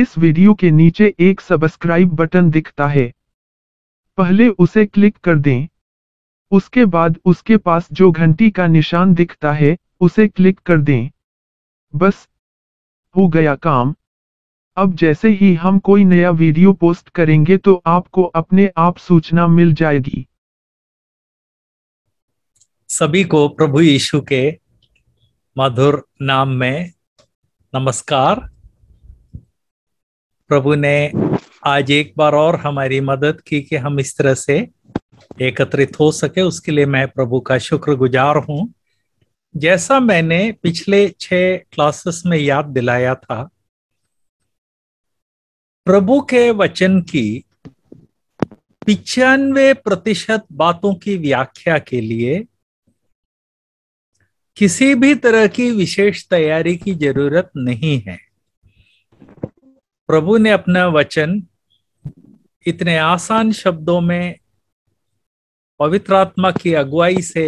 इस वीडियो के नीचे एक सब्सक्राइब बटन दिखता है पहले उसे क्लिक कर दें उसके बाद उसके पास जो घंटी का निशान दिखता है उसे क्लिक कर दें बस हो गया काम अब जैसे ही हम कोई नया वीडियो पोस्ट करेंगे तो आपको अपने आप सूचना मिल जाएगी सभी को प्रभु यीशु के मधुर नाम में नमस्कार प्रभु ने आज एक बार और हमारी मदद की कि हम इस तरह से एकत्रित हो सके उसके लिए मैं प्रभु का शुक्रगुजार हूं जैसा मैंने पिछले छह क्लासेस में याद दिलाया था प्रभु के वचन की पिचानवे प्रतिशत बातों की व्याख्या के लिए किसी भी तरह की विशेष तैयारी की जरूरत नहीं है प्रभु ने अपना वचन इतने आसान शब्दों में पवित्र आत्मा की अगुवाई से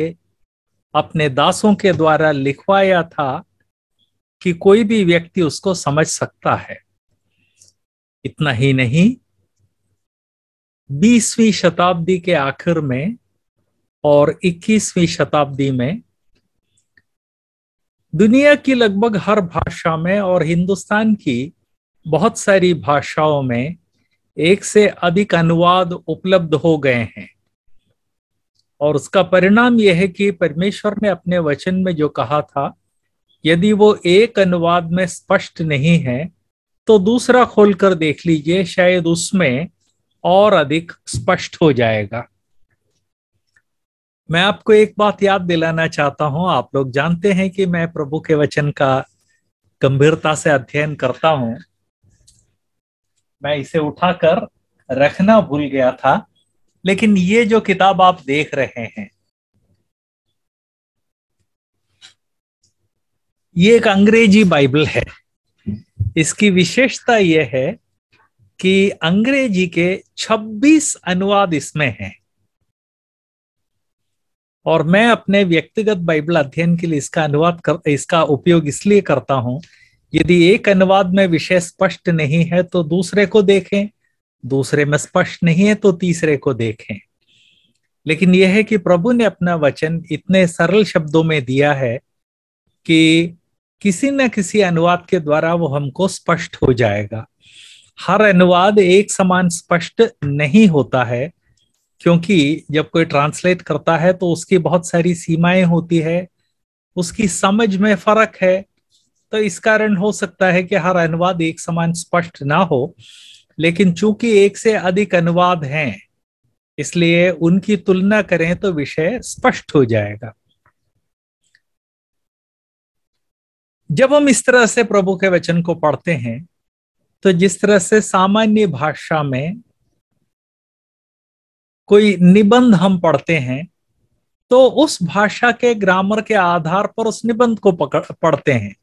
अपने दासों के द्वारा लिखवाया था कि कोई भी व्यक्ति उसको समझ सकता है इतना ही नहीं बीसवीं शताब्दी के आखिर में और 21वीं शताब्दी में दुनिया की लगभग हर भाषा में और हिंदुस्तान की बहुत सारी भाषाओं में एक से अधिक अनुवाद उपलब्ध हो गए हैं और उसका परिणाम यह है कि परमेश्वर ने अपने वचन में जो कहा था यदि वो एक अनुवाद में स्पष्ट नहीं है तो दूसरा खोलकर देख लीजिए शायद उसमें और अधिक स्पष्ट हो जाएगा मैं आपको एक बात याद दिलाना चाहता हूं आप लोग जानते हैं कि मैं प्रभु के वचन का गंभीरता से अध्ययन करता हूं मैं इसे उठाकर रखना भूल गया था लेकिन ये जो किताब आप देख रहे हैं ये एक अंग्रेजी बाइबल है इसकी विशेषता यह है कि अंग्रेजी के 26 अनुवाद इसमें हैं और मैं अपने व्यक्तिगत बाइबल अध्ययन के लिए इसका अनुवाद कर इसका उपयोग इसलिए करता हूं यदि एक अनुवाद में विषय स्पष्ट नहीं है तो दूसरे को देखें दूसरे में स्पष्ट नहीं है तो तीसरे को देखें लेकिन यह है कि प्रभु ने अपना वचन इतने सरल शब्दों में दिया है कि किसी न किसी अनुवाद के द्वारा वो हमको स्पष्ट हो जाएगा हर अनुवाद एक समान स्पष्ट नहीं होता है क्योंकि जब कोई ट्रांसलेट करता है तो उसकी बहुत सारी सीमाएं होती है उसकी समझ में फर्क है तो इस कारण हो सकता है कि हर अनुवाद एक समान स्पष्ट ना हो लेकिन चूंकि एक से अधिक अनुवाद हैं इसलिए उनकी तुलना करें तो विषय स्पष्ट हो जाएगा जब हम इस तरह से प्रभु के वचन को पढ़ते हैं तो जिस तरह से सामान्य भाषा में कोई निबंध हम पढ़ते हैं तो उस भाषा के ग्रामर के आधार पर उस निबंध को पढ़ते हैं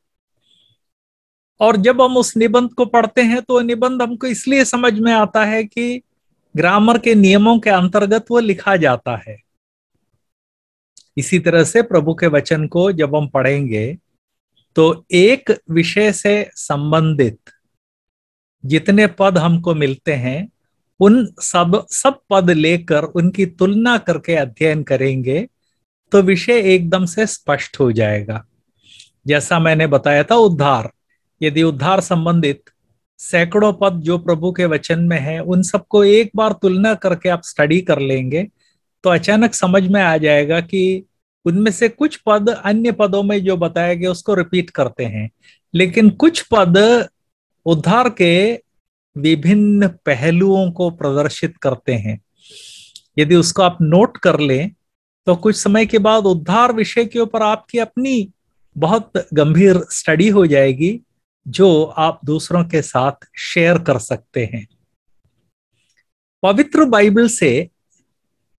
और जब हम उस निबंध को पढ़ते हैं तो निबंध हमको इसलिए समझ में आता है कि ग्रामर के नियमों के अंतर्गत वो लिखा जाता है इसी तरह से प्रभु के वचन को जब हम पढ़ेंगे तो एक विषय से संबंधित जितने पद हमको मिलते हैं उन सब सब पद लेकर उनकी तुलना करके अध्ययन करेंगे तो विषय एकदम से स्पष्ट हो जाएगा जैसा मैंने बताया था उद्धार यदि उद्धार संबंधित सैकड़ों पद जो प्रभु के वचन में है उन सबको एक बार तुलना करके आप स्टडी कर लेंगे तो अचानक समझ में आ जाएगा कि उनमें से कुछ पद अन्य पदों में जो बताया गया उसको रिपीट करते हैं लेकिन कुछ पद उद्धार के विभिन्न पहलुओं को प्रदर्शित करते हैं यदि उसको आप नोट कर लें तो कुछ समय के बाद उद्धार विषय के ऊपर आपकी अपनी बहुत गंभीर स्टडी हो जाएगी जो आप दूसरों के साथ शेयर कर सकते हैं पवित्र बाइबल से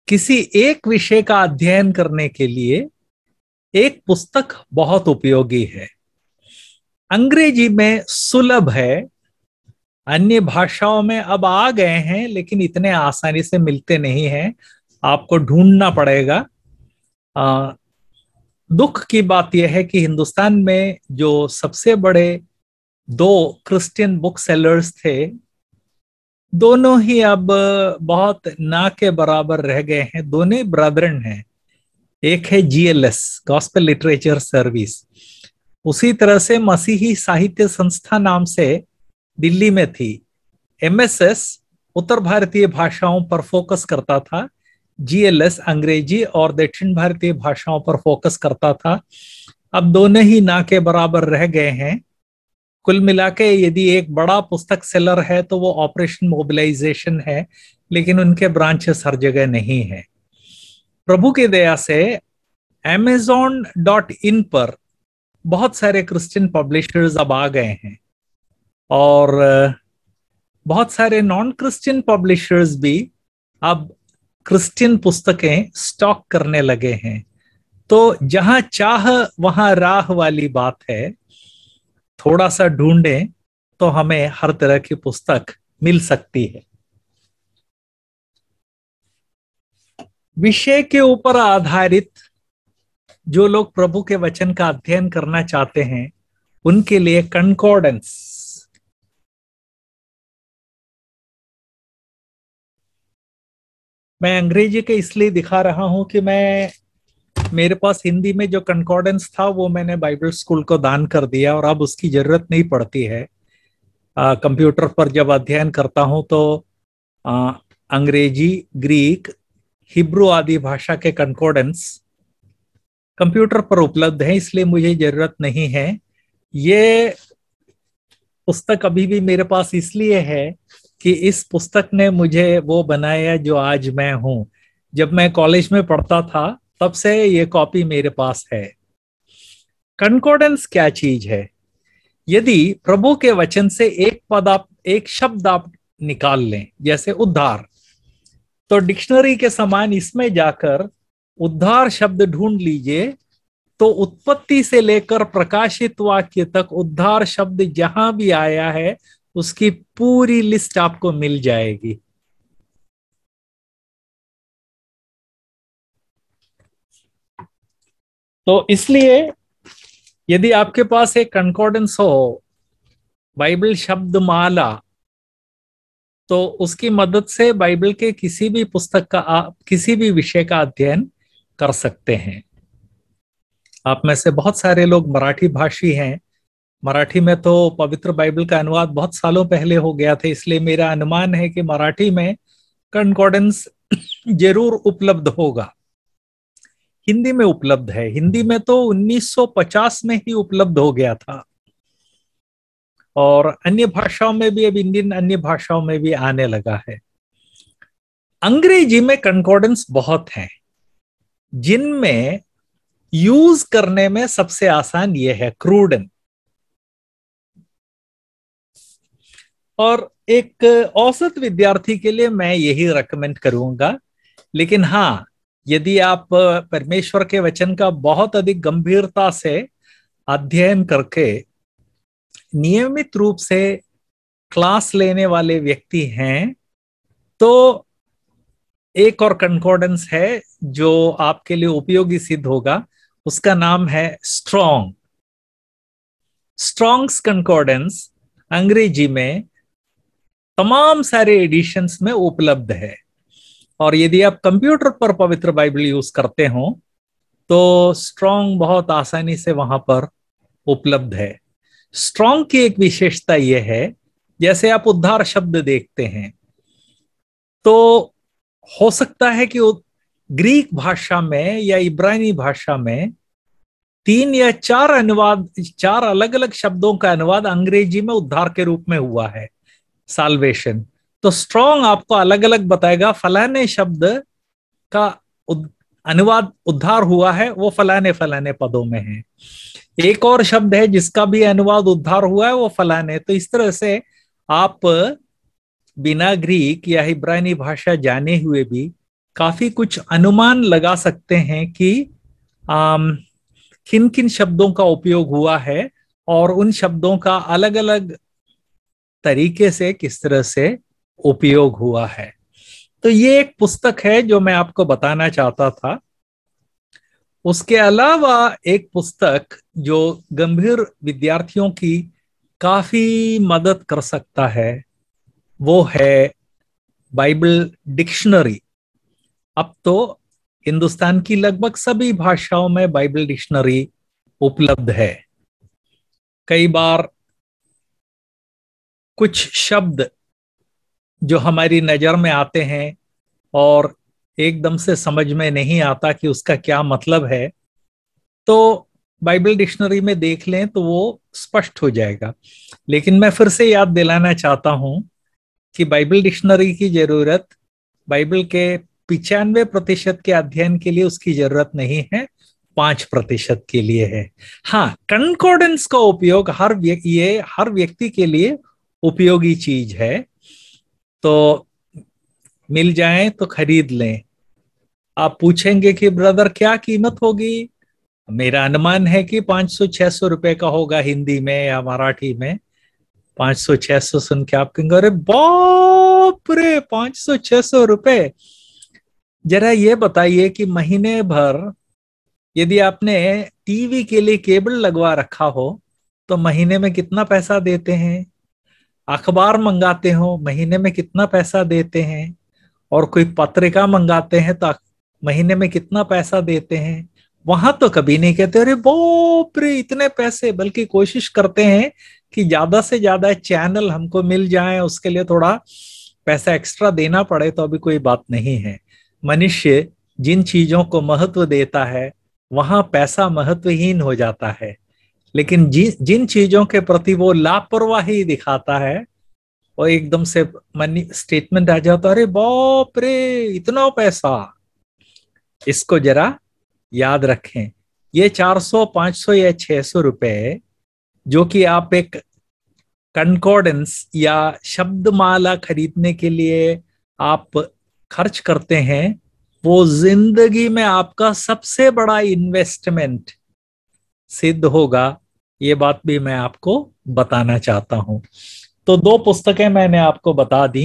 किसी एक विषय का अध्ययन करने के लिए एक पुस्तक बहुत उपयोगी है अंग्रेजी में सुलभ है अन्य भाषाओं में अब आ गए हैं लेकिन इतने आसानी से मिलते नहीं हैं आपको ढूंढना पड़ेगा आ, दुख की बात यह है कि हिंदुस्तान में जो सबसे बड़े दो क्रिश्चियन बुक सेलर्स थे दोनों ही अब बहुत ना के बराबर रह गए हैं दोनों ब्रदरन हैं एक है जीएलएस गॉस्पेल लिटरेचर सर्विस उसी तरह से मसीही साहित्य संस्था नाम से दिल्ली में थी एमएसएस उत्तर भारतीय भाषाओं पर फोकस करता था जीएलएस अंग्रेजी और दक्षिण भारतीय भाषाओं पर फोकस करता था अब दोनों ही ना के बराबर रह गए हैं कुल मिला के यदि एक बड़ा पुस्तक सेलर है तो वो ऑपरेशन मोबिलाइजेशन है लेकिन उनके ब्रांचेस हर जगह नहीं है प्रभु की दया से एमेजोन डॉट इन पर बहुत सारे क्रिश्चियन पब्लिशर्स अब आ गए हैं और बहुत सारे नॉन क्रिश्चियन पब्लिशर्स भी अब क्रिश्चियन पुस्तकें स्टॉक करने लगे हैं तो जहां चाह वहां राह वाली बात है थोड़ा सा ढूंढें तो हमें हर तरह की पुस्तक मिल सकती है विषय के ऊपर आधारित जो लोग प्रभु के वचन का अध्ययन करना चाहते हैं उनके लिए कंकॉर्डेंस मैं अंग्रेजी के इसलिए दिखा रहा हूं कि मैं मेरे पास हिंदी में जो कंकॉर्डेंस था वो मैंने बाइबल स्कूल को दान कर दिया और अब उसकी जरूरत नहीं पड़ती है कंप्यूटर पर जब अध्ययन करता हूं तो आ, अंग्रेजी ग्रीक हिब्रू आदि भाषा के कंकॉर्डेंस कंप्यूटर पर उपलब्ध है इसलिए मुझे जरूरत नहीं है ये पुस्तक अभी भी मेरे पास इसलिए है कि इस पुस्तक ने मुझे वो बनाया जो आज मैं हूं जब मैं कॉलेज में पढ़ता था तब से ये कॉपी मेरे पास है कंकॉर्डेंस क्या चीज है यदि प्रभु के वचन से एक पद आप एक शब्द आप निकाल लें जैसे उद्धार तो डिक्शनरी के समान इसमें जाकर उद्धार शब्द ढूंढ लीजिए तो उत्पत्ति से लेकर प्रकाशित वाक्य तक उद्धार शब्द जहां भी आया है उसकी पूरी लिस्ट आपको मिल जाएगी तो इसलिए यदि आपके पास एक कंकॉर्डेंस हो बाइबल शब्द माला तो उसकी मदद से बाइबल के किसी भी पुस्तक का आप किसी भी विषय का अध्ययन कर सकते हैं आप में से बहुत सारे लोग मराठी भाषी हैं मराठी में तो पवित्र बाइबल का अनुवाद बहुत सालों पहले हो गया था इसलिए मेरा अनुमान है कि मराठी में कंकॉर्डेंस जरूर उपलब्ध होगा हिंदी में उपलब्ध है हिंदी में तो 1950 में ही उपलब्ध हो गया था और अन्य भाषाओं में भी अब इंडियन अन्य भाषाओं में भी आने लगा है अंग्रेजी में कंकॉर्डेंस बहुत हैं जिनमें यूज करने में सबसे आसान ये है क्रूडन और एक औसत विद्यार्थी के लिए मैं यही रेकमेंड करूंगा लेकिन हाँ यदि आप परमेश्वर के वचन का बहुत अधिक गंभीरता से अध्ययन करके नियमित रूप से क्लास लेने वाले व्यक्ति हैं तो एक और कंकॉर्डेंस है जो आपके लिए उपयोगी सिद्ध होगा उसका नाम है स्ट्रॉन्ग स्ट्रॉन्ग्स कंकॉर्डेंस अंग्रेजी में तमाम सारे एडिशंस में उपलब्ध है और यदि आप कंप्यूटर पर पवित्र बाइबल यूज करते हो तो स्ट्रॉन्ग बहुत आसानी से वहां पर उपलब्ध है स्ट्रॉन्ग की एक विशेषता यह है जैसे आप उद्धार शब्द देखते हैं तो हो सकता है कि ग्रीक भाषा में या इब्रानी भाषा में तीन या चार अनुवाद चार अलग अलग शब्दों का अनुवाद अंग्रेजी में उद्धार के रूप में हुआ है साल्वेशन तो स्ट्रॉन्ग आपको अलग अलग बताएगा फलाने शब्द का उद, अनुवाद उद्धार हुआ है वो फलाने फलाने पदों में है एक और शब्द है जिसका भी अनुवाद उद्धार हुआ है वो फलाने तो इस तरह से आप बिना ग्रीक या इब्रानी भाषा जाने हुए भी काफी कुछ अनुमान लगा सकते हैं कि आम, किन किन शब्दों का उपयोग हुआ है और उन शब्दों का अलग अलग तरीके से किस तरह से उपयोग हुआ है तो ये एक पुस्तक है जो मैं आपको बताना चाहता था उसके अलावा एक पुस्तक जो गंभीर विद्यार्थियों की काफी मदद कर सकता है वो है बाइबल डिक्शनरी अब तो हिंदुस्तान की लगभग सभी भाषाओं में बाइबल डिक्शनरी उपलब्ध है कई बार कुछ शब्द जो हमारी नज़र में आते हैं और एकदम से समझ में नहीं आता कि उसका क्या मतलब है तो बाइबल डिक्शनरी में देख लें तो वो स्पष्ट हो जाएगा लेकिन मैं फिर से याद दिलाना चाहता हूँ कि बाइबल डिक्शनरी की ज़रूरत बाइबल के पिचानवे प्रतिशत के अध्ययन के लिए उसकी ज़रूरत नहीं है पांच प्रतिशत के लिए है हाँ कंकॉर्डेंस का उपयोग हर ये हर व्यक्ति के लिए उपयोगी चीज है तो मिल जाए तो खरीद लें आप पूछेंगे कि ब्रदर क्या कीमत होगी मेरा अनुमान है कि 500-600 रुपए का होगा हिंदी में या मराठी में 500-600 सुन के आप कहेंगे अरे बाप रे 500-600 रुपए जरा ये बताइए कि महीने भर यदि आपने टीवी के लिए केबल लगवा रखा हो तो महीने में कितना पैसा देते हैं अखबार मंगाते हो महीने में कितना पैसा देते हैं और कोई पत्रिका मंगाते हैं तो महीने में कितना पैसा देते हैं वहां तो कभी नहीं कहते अरे बाप इतने पैसे बल्कि कोशिश करते हैं कि ज्यादा से ज्यादा चैनल हमको मिल जाए उसके लिए थोड़ा पैसा एक्स्ट्रा देना पड़े तो अभी कोई बात नहीं है मनुष्य जिन चीजों को महत्व देता है वहां पैसा महत्वहीन हो जाता है लेकिन जिन जिन चीजों के प्रति वो लापरवाही दिखाता है वो एकदम से मनी स्टेटमेंट आ जाता है अरे बाप रे इतना पैसा इसको जरा याद रखें ये 400, 500 या 600 रुपए जो कि आप एक कंकॉर्डेंस या शब्दमाला खरीदने के लिए आप खर्च करते हैं वो जिंदगी में आपका सबसे बड़ा इन्वेस्टमेंट सिद्ध होगा ये बात भी मैं आपको बताना चाहता हूं तो दो पुस्तकें मैंने आपको बता दी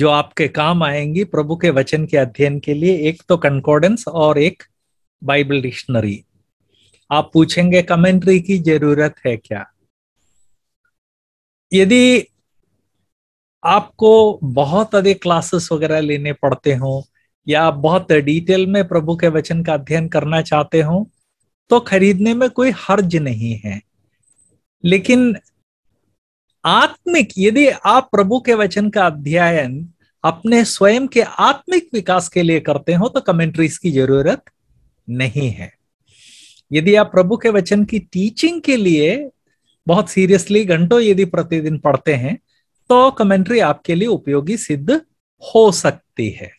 जो आपके काम आएंगी प्रभु के वचन के अध्ययन के लिए एक तो कंकॉर्डेंस और एक बाइबल डिक्शनरी आप पूछेंगे कमेंट्री की जरूरत है क्या यदि आपको बहुत अधिक क्लासेस वगैरह लेने पड़ते हो या बहुत डिटेल में प्रभु के वचन का अध्ययन करना चाहते हो तो खरीदने में कोई हर्ज नहीं है लेकिन आत्मिक यदि आप प्रभु के वचन का अध्ययन अपने स्वयं के आत्मिक विकास के लिए करते हो तो कमेंट्रीज की जरूरत नहीं है यदि आप प्रभु के वचन की टीचिंग के लिए बहुत सीरियसली घंटों यदि प्रतिदिन पढ़ते हैं तो कमेंट्री आपके लिए उपयोगी सिद्ध हो सकती है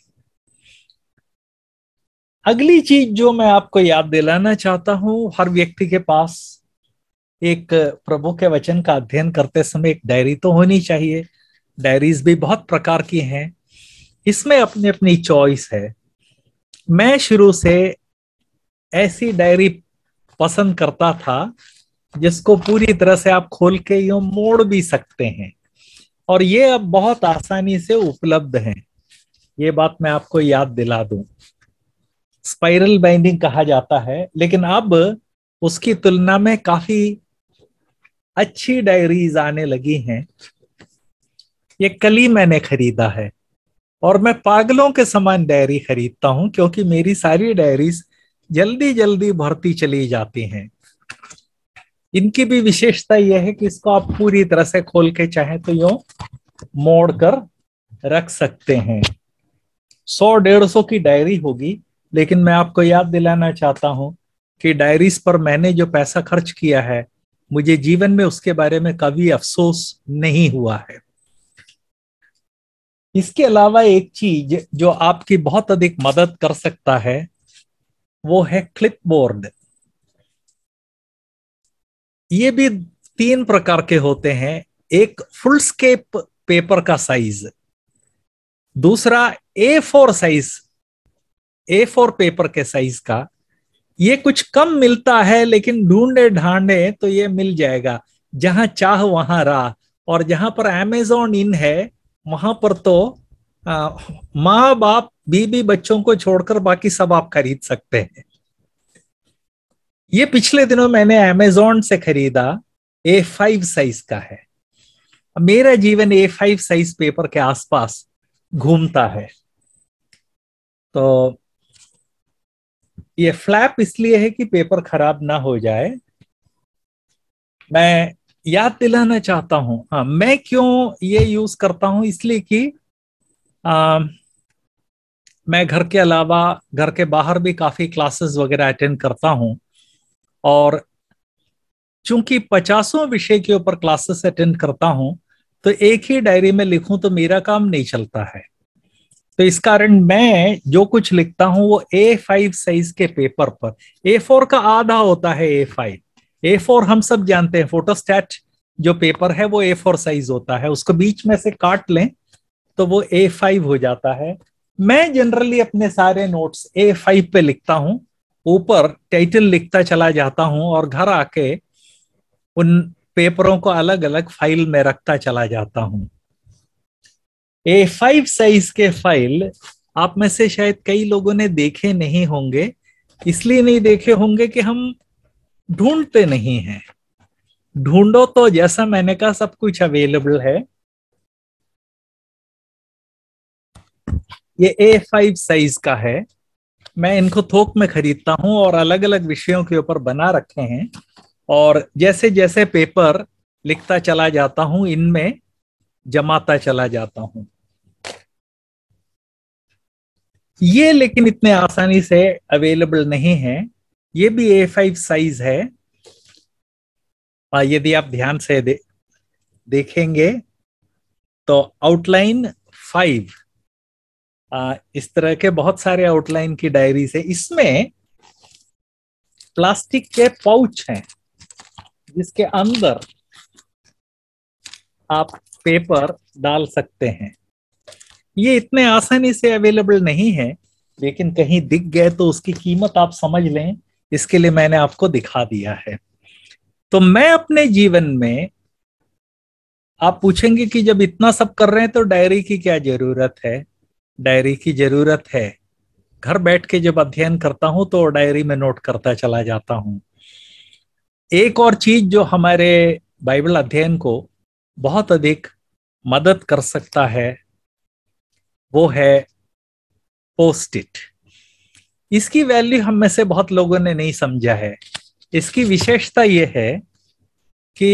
अगली चीज जो मैं आपको याद दिलाना चाहता हूं हर व्यक्ति के पास एक प्रभु के वचन का अध्ययन करते समय एक डायरी तो होनी चाहिए डायरीज भी बहुत प्रकार की हैं इसमें अपनी अपनी चॉइस है मैं शुरू से ऐसी डायरी पसंद करता था जिसको पूरी तरह से आप खोल के यूं मोड़ भी सकते हैं और ये अब बहुत आसानी से उपलब्ध है ये बात मैं आपको याद दिला दूं स्पाइरल बाइंडिंग कहा जाता है लेकिन अब उसकी तुलना में काफी अच्छी डायरीज आने लगी हैं ये कली मैंने खरीदा है और मैं पागलों के समान डायरी खरीदता हूं क्योंकि मेरी सारी डायरीज जल्दी जल्दी भरती चली जाती हैं इनकी भी विशेषता यह है कि इसको आप पूरी तरह से खोल के चाहें तो यो मोड़ कर रख सकते हैं सौ डेढ़ सौ की डायरी होगी लेकिन मैं आपको याद दिलाना चाहता हूं कि डायरीज पर मैंने जो पैसा खर्च किया है मुझे जीवन में उसके बारे में कभी अफसोस नहीं हुआ है इसके अलावा एक चीज जो आपकी बहुत अधिक मदद कर सकता है वो है क्लिप बोर्ड ये भी तीन प्रकार के होते हैं एक फुल स्केप पेपर का साइज दूसरा A four size A four paper के साइज का ये कुछ कम मिलता है लेकिन ढूंढे ढांडे तो ये मिल जाएगा जहां चाह वहां रहा और जहां पर एमेजोन इन है वहां पर तो माँ बाप बीबी बच्चों को छोड़कर बाकी सब आप खरीद सकते हैं ये पिछले दिनों मैंने एमेजोन से खरीदा ए फाइव साइज का है मेरा जीवन ए फाइव साइज पेपर के आसपास घूमता है तो ये फ्लैप इसलिए है कि पेपर खराब ना हो जाए मैं याद दिलाना चाहता हूं हाँ मैं क्यों ये यूज करता हूं इसलिए कि आ, मैं घर के अलावा घर के बाहर भी काफ़ी क्लासेस वगैरह अटेंड करता हूं और चूंकि पचासों विषय के ऊपर क्लासेस अटेंड करता हूं तो एक ही डायरी में लिखूं तो मेरा काम नहीं चलता है तो इस कारण मैं जो कुछ लिखता हूं वो ए फाइव साइज के पेपर पर ए फोर का आधा होता है ए फाइव ए फोर हम सब जानते हैं फोटोस्टैट जो पेपर है वो ए फोर साइज होता है उसको बीच में से काट लें तो वो ए फाइव हो जाता है मैं जनरली अपने सारे नोट्स ए फाइव पे लिखता हूं ऊपर टाइटल लिखता चला जाता हूं और घर आके उन पेपरों को अलग अलग फाइल में रखता चला जाता हूँ ए फाइव साइज के फाइल आप में से शायद कई लोगों ने देखे नहीं होंगे इसलिए नहीं देखे होंगे कि हम ढूंढते नहीं हैं ढूंढो तो जैसा मैंने कहा सब कुछ अवेलेबल है ये ए फाइव साइज का है मैं इनको थोक में खरीदता हूं और अलग अलग विषयों के ऊपर बना रखे हैं और जैसे जैसे पेपर लिखता चला जाता हूं इनमें जमाता चला जाता हूं ये लेकिन इतने आसानी से अवेलेबल नहीं है ये भी ए फाइव साइज है यदि आप ध्यान से दे, देखेंगे तो आउटलाइन फाइव इस तरह के बहुत सारे आउटलाइन की डायरी से इसमें प्लास्टिक के पाउच हैं जिसके अंदर आप पेपर डाल सकते हैं ये इतने आसानी से अवेलेबल नहीं है लेकिन कहीं दिख गए तो उसकी कीमत आप समझ लें इसके लिए मैंने आपको दिखा दिया है तो मैं अपने जीवन में आप पूछेंगे कि जब इतना सब कर रहे हैं तो डायरी की क्या जरूरत है डायरी की जरूरत है घर बैठ के जब अध्ययन करता हूं तो डायरी में नोट करता चला जाता हूं एक और चीज जो हमारे बाइबल अध्ययन को बहुत अधिक मदद कर सकता है वो है पोस्ट इट इसकी वैल्यू हम में से बहुत लोगों ने नहीं समझा है इसकी विशेषता यह है कि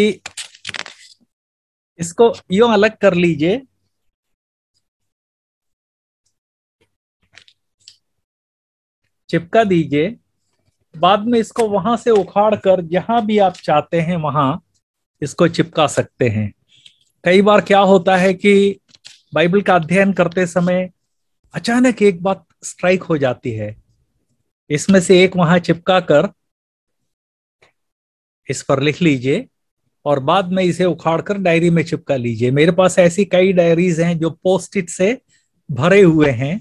इसको यो अलग कर लीजिए चिपका दीजिए बाद में इसको वहां से उखाड़ कर जहां भी आप चाहते हैं वहां इसको चिपका सकते हैं कई बार क्या होता है कि बाइबल का अध्ययन करते समय अचानक एक बात स्ट्राइक हो जाती है इसमें से एक वहां चिपका कर इस पर लिख लीजिए और बाद में इसे उखाड़ कर डायरी में चिपका लीजिए मेरे पास ऐसी कई डायरीज हैं जो पोस्टिट से भरे हुए हैं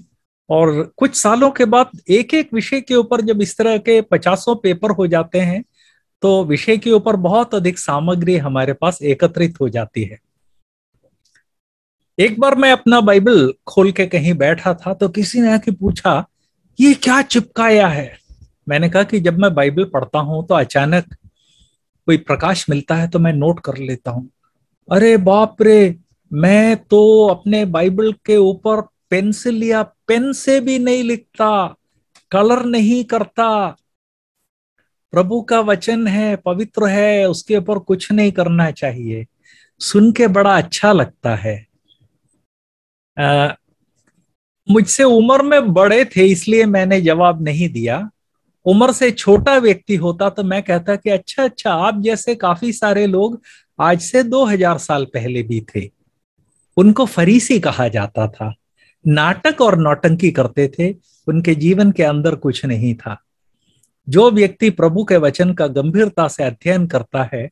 और कुछ सालों के बाद एक एक विषय के ऊपर जब इस तरह के पचासों पेपर हो जाते हैं तो विषय के ऊपर बहुत अधिक सामग्री हमारे पास एकत्रित हो जाती है एक बार मैं अपना बाइबल खोल के कहीं बैठा था तो किसी ने आके पूछा ये क्या चिपकाया है मैंने कहा कि जब मैं बाइबल पढ़ता हूं तो अचानक कोई प्रकाश मिलता है तो मैं नोट कर लेता हूं अरे बाप रे मैं तो अपने बाइबल के ऊपर पेंसिल या पेन से भी नहीं लिखता कलर नहीं करता प्रभु का वचन है पवित्र है उसके ऊपर कुछ नहीं करना चाहिए सुन के बड़ा अच्छा लगता है मुझसे उम्र में बड़े थे इसलिए मैंने जवाब नहीं दिया उम्र से छोटा व्यक्ति होता तो मैं कहता कि अच्छा अच्छा आप जैसे काफी सारे लोग आज से 2000 साल पहले भी थे उनको फरीसी कहा जाता था नाटक और नौटंकी करते थे उनके जीवन के अंदर कुछ नहीं था जो व्यक्ति प्रभु के वचन का गंभीरता से अध्ययन करता है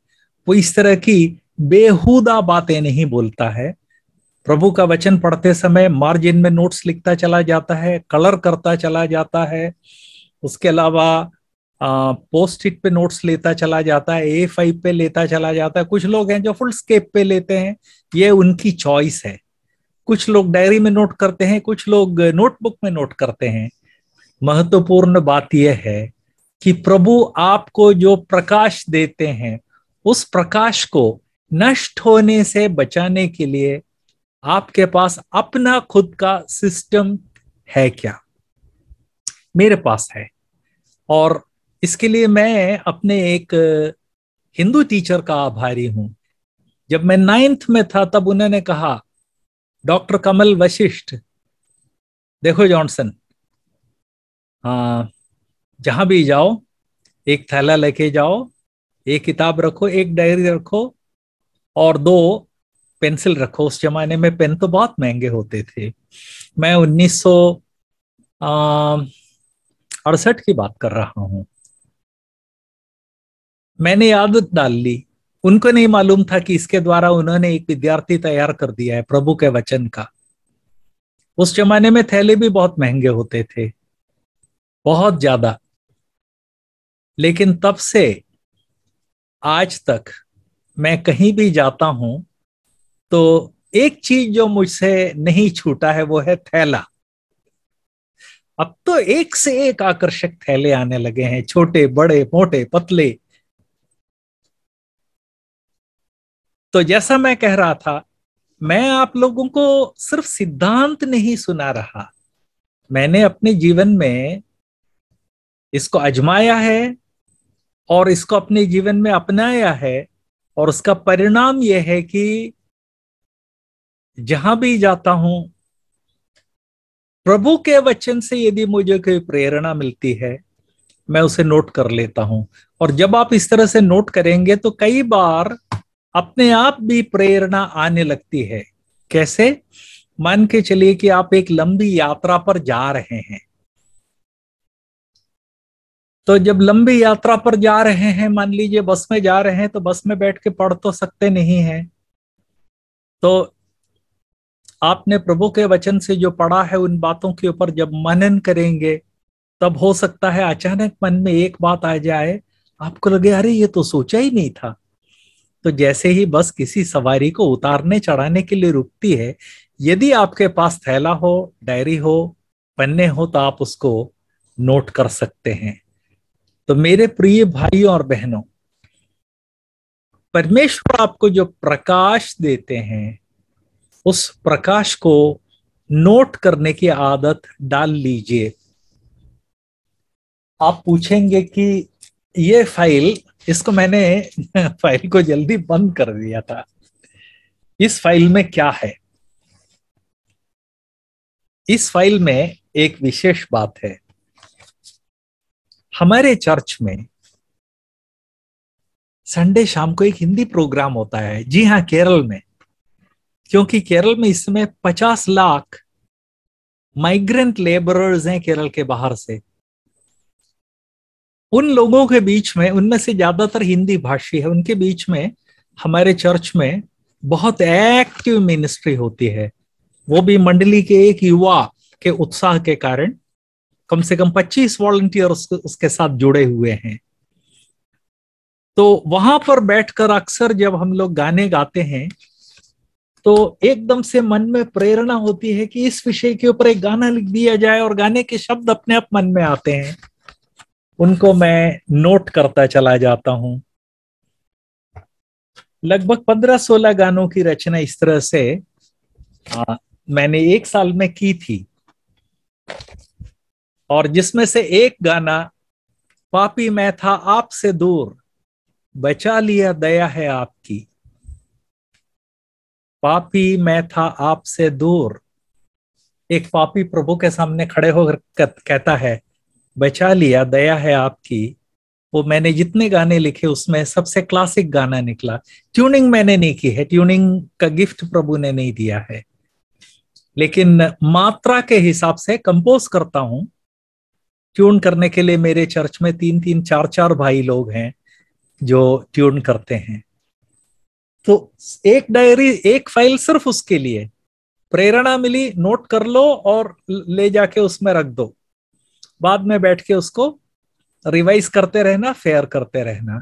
वो इस तरह की बेहूदा बातें नहीं बोलता है प्रभु का वचन पढ़ते समय मार्जिन में नोट्स लिखता चला जाता है कलर करता चला जाता है उसके अलावा पोस्ट इट पे नोट्स लेता चला जाता है ए फाइव पे लेता चला जाता है कुछ लोग हैं जो फुल स्केप पे लेते हैं ये उनकी चॉइस है कुछ लोग डायरी में नोट करते हैं कुछ लोग नोटबुक में नोट करते हैं महत्वपूर्ण बात यह है कि प्रभु आपको जो प्रकाश देते हैं उस प्रकाश को नष्ट होने से बचाने के लिए आपके पास अपना खुद का सिस्टम है क्या मेरे पास है और इसके लिए मैं अपने एक हिंदू टीचर का आभारी हूं जब मैं नाइन्थ में था तब उन्होंने कहा डॉक्टर कमल वशिष्ठ देखो जॉनसन हाँ जहां भी जाओ एक थैला लेके जाओ एक किताब रखो एक डायरी रखो और दो पेंसिल रखो उस जमाने में पेन तो बहुत महंगे होते थे मैं उन्नीस सौ अड़सठ की बात कर रहा हूं मैंने याद डाल ली उनको नहीं मालूम था कि इसके द्वारा उन्होंने एक विद्यार्थी तैयार कर दिया है प्रभु के वचन का उस जमाने में थैले भी बहुत महंगे होते थे बहुत ज्यादा लेकिन तब से आज तक मैं कहीं भी जाता हूं तो एक चीज जो मुझसे नहीं छूटा है वो है थैला अब तो एक से एक आकर्षक थैले आने लगे हैं छोटे बड़े मोटे पतले तो जैसा मैं कह रहा था मैं आप लोगों को सिर्फ सिद्धांत नहीं सुना रहा मैंने अपने जीवन में इसको अजमाया है और इसको अपने जीवन में अपनाया है और उसका परिणाम यह है कि जहां भी जाता हूं प्रभु के वचन से यदि मुझे कोई प्रेरणा मिलती है मैं उसे नोट कर लेता हूं और जब आप इस तरह से नोट करेंगे तो कई बार अपने आप भी प्रेरणा आने लगती है कैसे मान के चलिए कि आप एक लंबी यात्रा पर जा रहे हैं तो जब लंबी यात्रा पर जा रहे हैं मान लीजिए बस में जा रहे हैं तो बस में बैठ के पढ़ तो सकते नहीं है तो आपने प्रभु के वचन से जो पढ़ा है उन बातों के ऊपर जब मनन करेंगे तब हो सकता है अचानक मन में एक बात आ जाए आपको लगे अरे ये तो सोचा ही नहीं था तो जैसे ही बस किसी सवारी को उतारने चढ़ाने के लिए रुकती है यदि आपके पास थैला हो डायरी हो पन्ने हो तो आप उसको नोट कर सकते हैं तो मेरे प्रिय भाइयों और बहनों परमेश्वर आपको जो प्रकाश देते हैं उस प्रकाश को नोट करने की आदत डाल लीजिए आप पूछेंगे कि ये फाइल इसको मैंने फाइल को जल्दी बंद कर दिया था इस फाइल में क्या है इस फाइल में एक विशेष बात है हमारे चर्च में संडे शाम को एक हिंदी प्रोग्राम होता है जी हाँ केरल में क्योंकि केरल में इसमें पचास लाख माइग्रेंट लेबरर्स हैं केरल के बाहर से उन लोगों के बीच में उनमें से ज्यादातर हिंदी भाषी है उनके बीच में हमारे चर्च में बहुत एक्टिव मिनिस्ट्री होती है वो भी मंडली के एक युवा के उत्साह के कारण कम से कम 25 वॉलंटियर्स उसके साथ जुड़े हुए हैं तो वहां पर बैठकर अक्सर जब हम लोग गाने गाते हैं तो एकदम से मन में प्रेरणा होती है कि इस विषय के ऊपर एक गाना लिख दिया जाए और गाने के शब्द अपने आप मन में आते हैं उनको मैं नोट करता चला जाता हूं लगभग पंद्रह सोलह गानों की रचना इस तरह से आ, मैंने एक साल में की थी और जिसमें से एक गाना पापी मैं था आपसे दूर बचा लिया दया है आपकी पापी मैं था आपसे दूर एक पापी प्रभु के सामने खड़े होकर कहता है बचा लिया दया है आपकी वो मैंने जितने गाने लिखे उसमें सबसे क्लासिक गाना निकला ट्यूनिंग मैंने नहीं की है ट्यूनिंग का गिफ्ट प्रभु ने नहीं दिया है लेकिन मात्रा के हिसाब से कंपोज करता हूं ट्यून करने के लिए मेरे चर्च में तीन तीन चार चार भाई लोग हैं जो ट्यून करते हैं तो एक डायरी एक फाइल सिर्फ उसके लिए प्रेरणा मिली नोट कर लो और ले जाके उसमें रख दो बाद में बैठ के उसको रिवाइज करते रहना फेयर करते रहना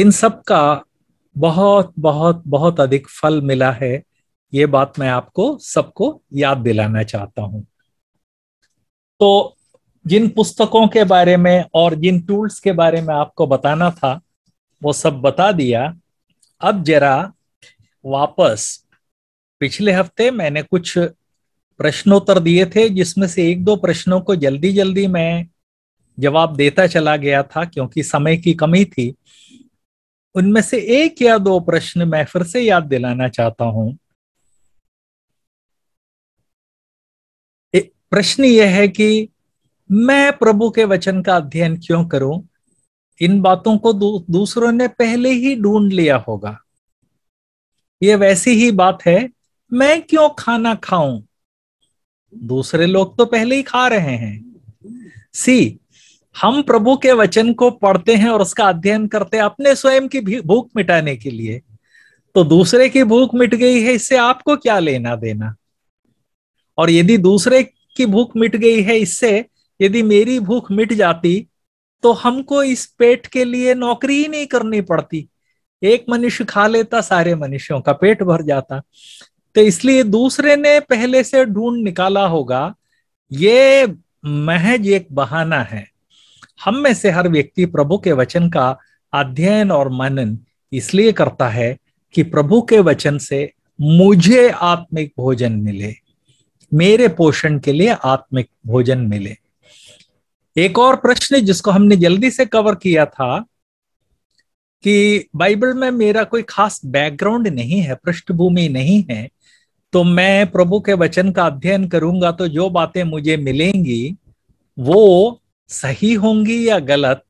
इन सब का बहुत बहुत बहुत अधिक फल मिला है ये बात मैं आपको सबको याद दिलाना चाहता हूं तो जिन पुस्तकों के बारे में और जिन टूल्स के बारे में आपको बताना था वो सब बता दिया अब जरा वापस पिछले हफ्ते मैंने कुछ प्रश्नोत्तर दिए थे जिसमें से एक दो प्रश्नों को जल्दी जल्दी मैं जवाब देता चला गया था क्योंकि समय की कमी थी उनमें से एक या दो प्रश्न मैं फिर से याद दिलाना चाहता हूं प्रश्न यह है कि मैं प्रभु के वचन का अध्ययन क्यों करूं इन बातों को दू, दूसरों ने पहले ही ढूंढ लिया होगा ये वैसी ही बात है मैं क्यों खाना खाऊं दूसरे लोग तो पहले ही खा रहे हैं सी हम प्रभु के वचन को पढ़ते हैं और उसका अध्ययन करते हैं अपने स्वयं की भूख मिटाने के लिए तो दूसरे की भूख मिट गई है इससे आपको क्या लेना देना और यदि दूसरे की भूख मिट गई है इससे यदि मेरी भूख मिट जाती तो हमको इस पेट के लिए नौकरी ही नहीं करनी पड़ती एक मनुष्य खा लेता सारे मनुष्यों का पेट भर जाता तो इसलिए दूसरे ने पहले से ढूंढ निकाला होगा ये महज एक बहाना है हम में से हर व्यक्ति प्रभु के वचन का अध्ययन और मनन इसलिए करता है कि प्रभु के वचन से मुझे आत्मिक भोजन मिले मेरे पोषण के लिए आत्मिक भोजन मिले एक और प्रश्न जिसको हमने जल्दी से कवर किया था कि बाइबल में मेरा कोई खास बैकग्राउंड नहीं है पृष्ठभूमि नहीं है तो मैं प्रभु के वचन का अध्ययन करूंगा तो जो बातें मुझे मिलेंगी वो सही होंगी या गलत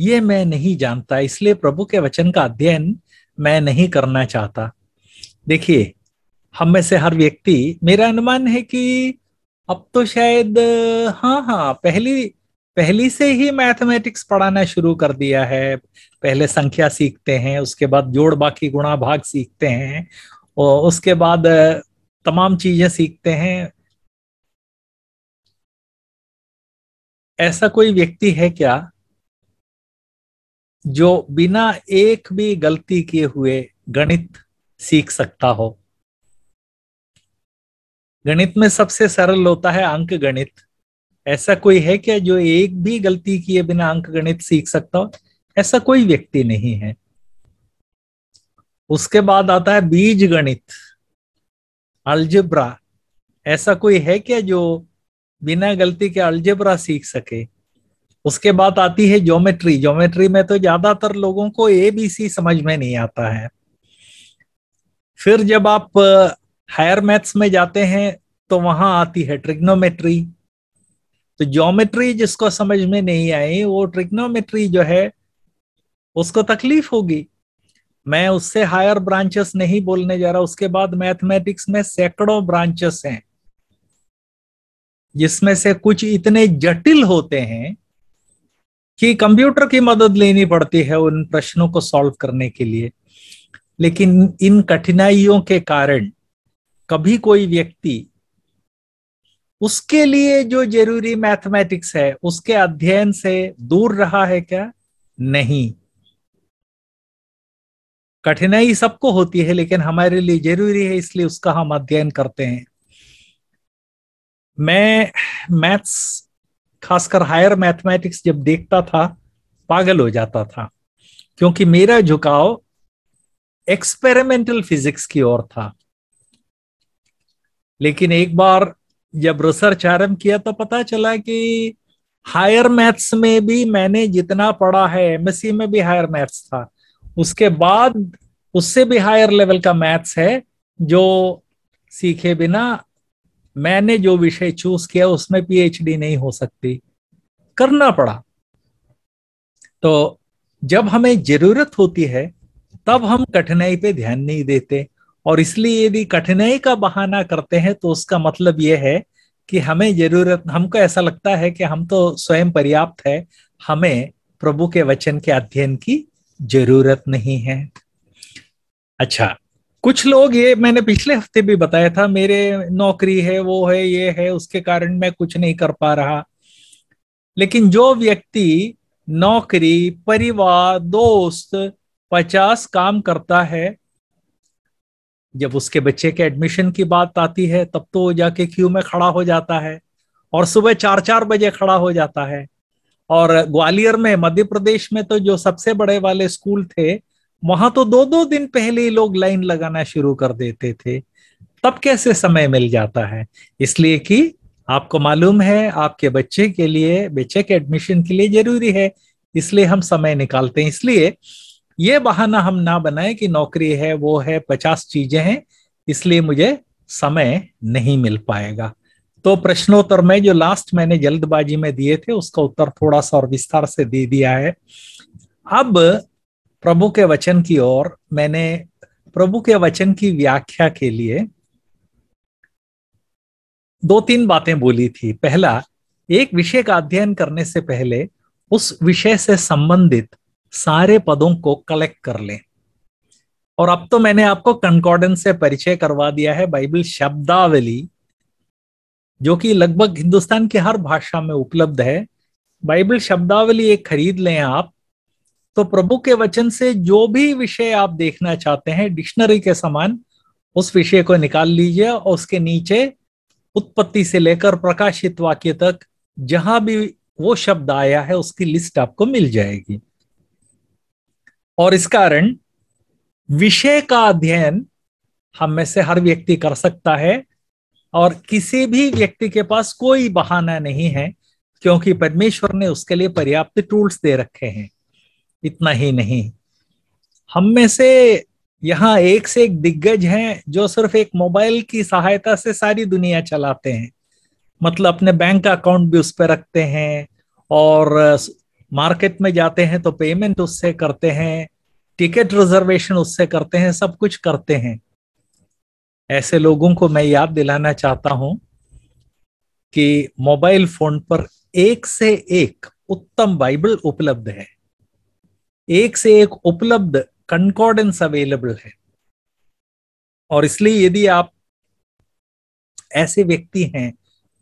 ये मैं नहीं जानता इसलिए प्रभु के वचन का अध्ययन मैं नहीं करना चाहता देखिए हम में से हर व्यक्ति मेरा अनुमान है कि अब तो शायद हाँ हाँ पहली पहली से ही मैथमेटिक्स पढ़ाना शुरू कर दिया है पहले संख्या सीखते हैं उसके बाद जोड़ बाकी गुणा भाग सीखते हैं और उसके बाद तमाम चीजें सीखते हैं ऐसा कोई व्यक्ति है क्या जो बिना एक भी गलती किए हुए गणित सीख सकता हो गणित में सबसे सरल होता है अंक गणित ऐसा कोई है क्या जो एक भी गलती किए बिना अंक गणित सीख सकता हो ऐसा कोई व्यक्ति नहीं है उसके बाद आता है बीज गणित अल्जब्रा ऐसा कोई है क्या जो बिना गलती के अल्जब्रा सीख सके उसके बाद आती है ज्योमेट्री ज्योमेट्री में तो ज्यादातर लोगों को एबीसी समझ में नहीं आता है फिर जब आप हायर मैथ्स में जाते हैं तो वहां आती है ट्रिग्नोमेट्री तो ज्योमेट्री जिसको समझ में नहीं आई वो ट्रिग्नोमेट्री जो है उसको तकलीफ होगी मैं उससे हायर ब्रांचेस नहीं बोलने जा रहा उसके बाद मैथमेटिक्स में सैकड़ों ब्रांचेस हैं जिसमें से कुछ इतने जटिल होते हैं कि कंप्यूटर की मदद लेनी पड़ती है उन प्रश्नों को सॉल्व करने के लिए लेकिन इन कठिनाइयों के कारण कभी कोई व्यक्ति उसके लिए जो जरूरी मैथमेटिक्स है उसके अध्ययन से दूर रहा है क्या नहीं कठिनाई सबको होती है लेकिन हमारे लिए जरूरी है इसलिए उसका हम अध्ययन करते हैं मैं मैथ्स खासकर हायर मैथमेटिक्स जब देखता था पागल हो जाता था क्योंकि मेरा झुकाव एक्सपेरिमेंटल फिजिक्स की ओर था लेकिन एक बार जब रिसर्च आरम्भ किया तो पता चला कि हायर मैथ्स में भी मैंने जितना पढ़ा है एमएससी में भी हायर मैथ्स था उसके बाद उससे भी हायर लेवल का मैथ्स है जो सीखे बिना मैंने जो विषय चूज किया उसमें पीएचडी नहीं हो सकती करना पड़ा तो जब हमें जरूरत होती है तब हम कठिनाई पे ध्यान नहीं देते और इसलिए यदि कठिनाई का बहाना करते हैं तो उसका मतलब यह है कि हमें जरूरत हमको ऐसा लगता है कि हम तो स्वयं पर्याप्त है हमें प्रभु के वचन के अध्ययन की जरूरत नहीं है अच्छा कुछ लोग ये मैंने पिछले हफ्ते भी बताया था मेरे नौकरी है वो है ये है उसके कारण मैं कुछ नहीं कर पा रहा लेकिन जो व्यक्ति नौकरी परिवार दोस्त पचास काम करता है जब उसके बच्चे के एडमिशन की बात आती है तब तो वो जाके क्यू में खड़ा हो जाता है और सुबह चार चार बजे खड़ा हो जाता है और ग्वालियर में मध्य प्रदेश में तो जो सबसे बड़े वाले स्कूल थे वहां तो दो दो दिन पहले ही लोग लाइन लगाना शुरू कर देते थे तब कैसे समय मिल जाता है इसलिए कि आपको मालूम है आपके बच्चे के लिए बच्चे के एडमिशन के लिए जरूरी है इसलिए हम समय निकालते हैं इसलिए ये बहाना हम ना बनाए कि नौकरी है वो है पचास चीजें हैं इसलिए मुझे समय नहीं मिल पाएगा तो प्रश्नोत्तर में जो लास्ट मैंने जल्दबाजी में दिए थे उसका उत्तर थोड़ा सा और विस्तार से दे दिया है अब प्रभु के वचन की ओर मैंने प्रभु के वचन की व्याख्या के लिए दो तीन बातें बोली थी पहला एक विषय का अध्ययन करने से पहले उस विषय से संबंधित सारे पदों को कलेक्ट कर लें और अब तो मैंने आपको कंकॉर्डेंस से परिचय करवा दिया है बाइबल शब्दावली जो कि लगभग हिंदुस्तान की हर भाषा में उपलब्ध है बाइबल शब्दावली एक खरीद लें आप तो प्रभु के वचन से जो भी विषय आप देखना चाहते हैं डिक्शनरी के समान उस विषय को निकाल लीजिए और उसके नीचे उत्पत्ति से लेकर प्रकाशित वाक्य तक जहां भी वो शब्द आया है उसकी लिस्ट आपको मिल जाएगी और इस कारण विषय का अध्ययन हम में से हर व्यक्ति कर सकता है और किसी भी व्यक्ति के पास कोई बहाना नहीं है क्योंकि परमेश्वर ने उसके लिए पर्याप्त टूल्स दे रखे हैं इतना ही नहीं हम में से यहाँ एक से एक दिग्गज हैं जो सिर्फ एक मोबाइल की सहायता से सारी दुनिया चलाते हैं मतलब अपने बैंक अकाउंट भी उस पर रखते हैं और मार्केट में जाते हैं तो पेमेंट उससे करते हैं टिकट रिजर्वेशन उससे करते हैं सब कुछ करते हैं ऐसे लोगों को मैं याद दिलाना चाहता हूं कि मोबाइल फोन पर एक से एक उत्तम बाइबल उपलब्ध है एक से एक उपलब्ध कंकॉर्डेंस अवेलेबल है और इसलिए यदि आप ऐसे व्यक्ति हैं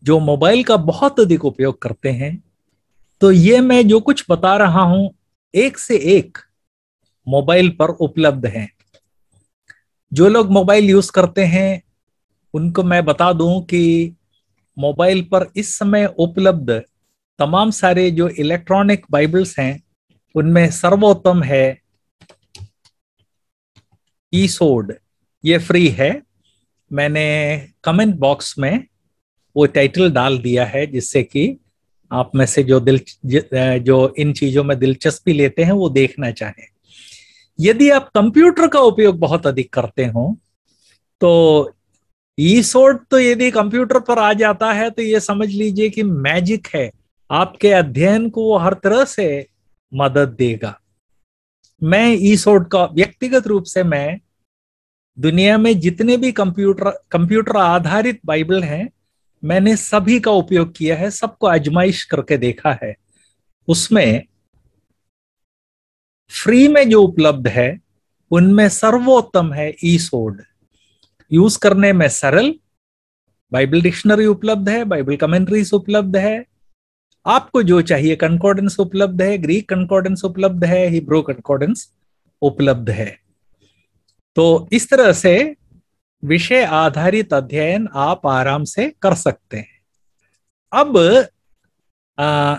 जो मोबाइल का बहुत अधिक उपयोग करते हैं तो ये मैं जो कुछ बता रहा हूं एक से एक मोबाइल पर उपलब्ध है जो लोग मोबाइल यूज करते हैं उनको मैं बता दूं कि मोबाइल पर इस समय उपलब्ध तमाम सारे जो इलेक्ट्रॉनिक बाइबल्स हैं उनमें सर्वोत्तम है ई सोड ये फ्री है मैंने कमेंट बॉक्स में वो टाइटल डाल दिया है जिससे कि आप में से जो दिल जो इन चीजों में दिलचस्पी लेते हैं वो देखना चाहें यदि आप कंप्यूटर का उपयोग बहुत अधिक करते हो तो ई सोर्ट तो यदि कंप्यूटर पर आ जाता है तो ये समझ लीजिए कि मैजिक है आपके अध्ययन को वो हर तरह से मदद देगा मैं ई सोर्ट का व्यक्तिगत रूप से मैं दुनिया में जितने भी कंप्यूटर कंप्यूटर आधारित बाइबल हैं मैंने सभी का उपयोग किया है सबको आजमाइश करके देखा है उसमें फ्री में जो उपलब्ध है उनमें सर्वोत्तम है ई सोड यूज करने में सरल बाइबल डिक्शनरी उपलब्ध है बाइबल कमेंट्रीज उपलब्ध है आपको जो चाहिए कंकॉर्डेंस उपलब्ध है ग्रीक कंकॉर्डेंस उपलब्ध है हिब्रो कंकॉर्डेंस उपलब्ध है तो इस तरह से विषय आधारित अध्ययन आप आराम से कर सकते हैं अब आ,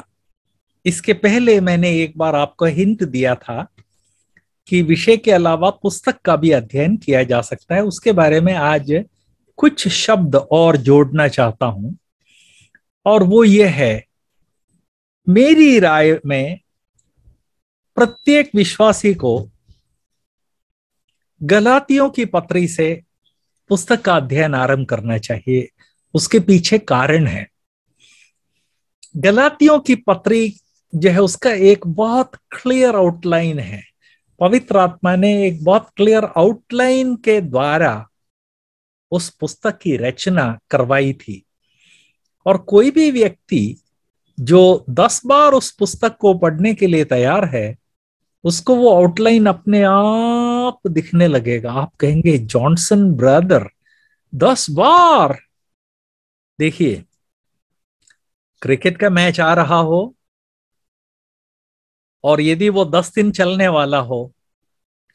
इसके पहले मैंने एक बार आपको हिंट दिया था कि विषय के अलावा पुस्तक का भी अध्ययन किया जा सकता है उसके बारे में आज कुछ शब्द और जोड़ना चाहता हूं और वो ये है मेरी राय में प्रत्येक विश्वासी को गलातियों की पत्री से पुस्तक का अध्ययन आरंभ करना चाहिए उसके पीछे कारण है गलातियों की पत्री जो है उसका एक बहुत क्लियर आउटलाइन है पवित्र आत्मा ने एक बहुत क्लियर आउटलाइन के द्वारा उस पुस्तक की रचना करवाई थी और कोई भी व्यक्ति जो दस बार उस पुस्तक को पढ़ने के लिए तैयार है उसको वो आउटलाइन अपने आप आप दिखने लगेगा आप कहेंगे जॉनसन ब्रदर दस बार देखिए क्रिकेट का मैच आ रहा हो और यदि वो दस दिन चलने वाला हो